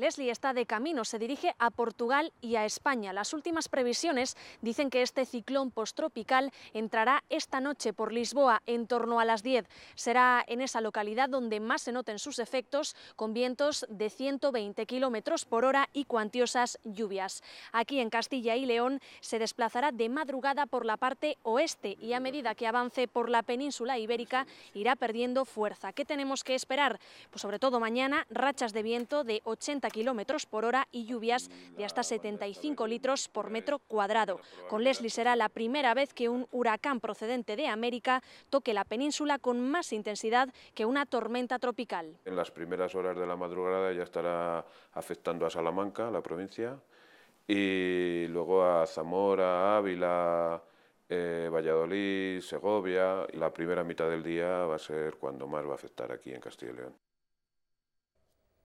Leslie está de camino, se dirige a Portugal y a España. Las últimas previsiones dicen que este ciclón tropical entrará esta noche por Lisboa en torno a las 10. Será en esa localidad donde más se noten sus efectos, con vientos de 120 kilómetros por hora y cuantiosas lluvias. Aquí en Castilla y León se desplazará de madrugada por la parte oeste y a medida que avance por la península ibérica irá perdiendo fuerza. ¿Qué tenemos que esperar? Pues sobre todo mañana, rachas de viento de 80 kilómetros por hora y lluvias de hasta 75 litros por metro cuadrado. Con Leslie será la primera vez que un huracán procedente de América toque la península con más intensidad que una tormenta tropical. En las primeras horas de la madrugada ya estará afectando a Salamanca, la provincia, y luego a Zamora, Ávila, eh, Valladolid, Segovia. La primera mitad del día va a ser cuando más va a afectar aquí en Castilla y León.